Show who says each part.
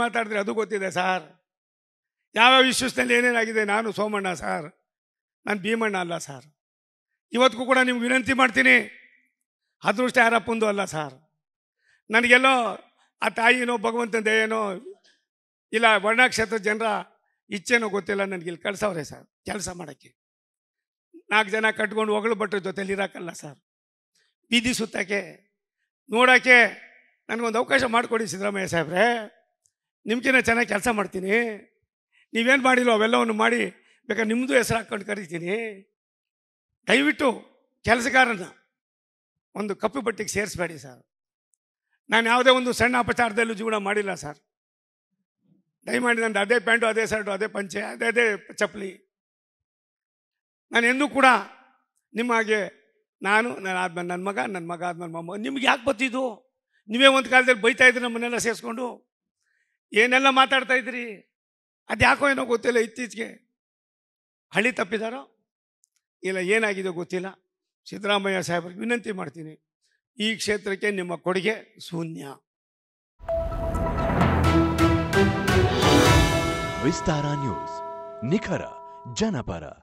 Speaker 1: ಮಾತಾಡಿದ್ರೆ ಅದು ಗೊತ್ತಿದೆ ಸಾರ್ ಯಾವ ವಿಶ್ವಾಸದಲ್ಲಿ ಏನೇನಾಗಿದೆ ನಾನು ಸೋಮಣ್ಣ ಸಾರ್ ನಾನು ಭೀಮಣ್ಣ ಅಲ್ಲ ಸಾರ್ ಇವತ್ತಿಗೂ ಕೂಡ ನಿಮ್ಗೆ ವಿನಂತಿ ಮಾಡ್ತೀನಿ ಅದೃಷ್ಟ ಯಾರಪ್ಪಂದು ಅಲ್ಲ ಸಾರ್ ನನಗೆಲ್ಲೋ ಆ ತಾಯಿನೋ ಭಗವಂತನ ದೇಹನೋ ಇಲ್ಲ ವರ್ಣಾಕ್ಷೇತ್ರ ಜನರ ಇಚ್ಛೆನೋ ಗೊತ್ತಿಲ್ಲ ನನಗೆ ಇಲ್ಲಿ ಕಳ್ಸವ್ರೆ ಸರ್ ಕೆಲಸ ಮಾಡೋಕ್ಕೆ ನಾಲ್ಕು ಜನ ಕಟ್ಕೊಂಡು ಹೊಗಳು ಭಟ್ರ ಜೊತೇಲಿ ಇರೋಕ್ಕಲ್ಲ ಸರ್ ಬೀದಿ ಸುತ್ತಕ್ಕೆ ನೋಡೋಕ್ಕೆ ನನಗೊಂದು ಅವಕಾಶ ಮಾಡಿಕೊಡಿ ಸಿದ್ದರಾಮಯ್ಯ ಸಾಹೇಬ್ರೆ ನಿಮ್ಗಿನ್ನ ಚೆನ್ನಾಗಿ ಕೆಲಸ ಮಾಡ್ತೀನಿ ನೀವೇನು ಮಾಡಿಲ್ಲ ಅವೆಲ್ಲವನ್ನು ಮಾಡಿ ಬೇಕಾದ್ರೆ ನಿಮ್ಮದು ಹೆಸರು ಹಾಕ್ಕೊಂಡು ಕರಿತೀನಿ ದಯವಿಟ್ಟು ಕೆಲಸಗಾರನ ಒಂದು ಕಪ್ಪು ಬಟ್ಟಿಗೆ ಸೇರಿಸ್ಬೇಡಿ ಸರ್ ನಾನು ಯಾವುದೇ ಒಂದು ಸಣ್ಣ ಅಪಚಾರದಲ್ಲೂ ಜೀವನ ಮಾಡಿಲ್ಲ ಸರ್ ದಯಮಾಡಿ ನಂದು ಅದೇ ಪ್ಯಾಂಟು ಅದೇ ಶರ್ಟು ಅದೇ ಪಂಚೆ ಅದೇ ಅದೇ ಚಪ್ಪಲಿ ನಾನು ಎಂದೂ ಕೂಡ ನಿಮ್ಮ ಹಾಗೆ ನಾನು ನನ್ನ ಆದ್ಮೇಲೆ ನನ್ನ ಮಗ ನನ್ನ ಮಗ ಆದ್ಮೇಲೆ ಮೊಮ್ಮ ನಿಮ್ಗೆ ಯಾಕೆ ಬತ್ತಿದ್ದು ನೀವೇ ಒಂದು ಕಾಲದಲ್ಲಿ ಬೈತಾ ಇದ್ರಿ ನಮ್ಮನ್ನೆಲ್ಲ ಸೇರಿಸ್ಕೊಂಡು ಏನೆಲ್ಲ ಮಾತಾಡ್ತಾ ಇದ್ರಿ ಅದ್ಯಾಕೋ ಏನೋ ಗೊತ್ತಿಲ್ಲ ಇತ್ತೀಚೆಗೆ ಹಳಿ ತಪ್ಪಿದಾರೋ ಇಲ್ಲ ಏನಾಗಿದೆ ಗೊತ್ತಿಲ್ಲ ಸಿದ್ದರಾಮಯ್ಯ ಸಾಹೇಬ್ರಿಗೆ ವಿನಂತಿ ಮಾಡ್ತೀನಿ ಈ ಕ್ಷೇತ್ರಕ್ಕೆ ನಿಮ್ಮ ಕೊಡುಗೆ ಶೂನ್ಯ ವಿಸ್ತಾರ ನ್ಯೂಸ್ ನಿಖರ ಜನಪರ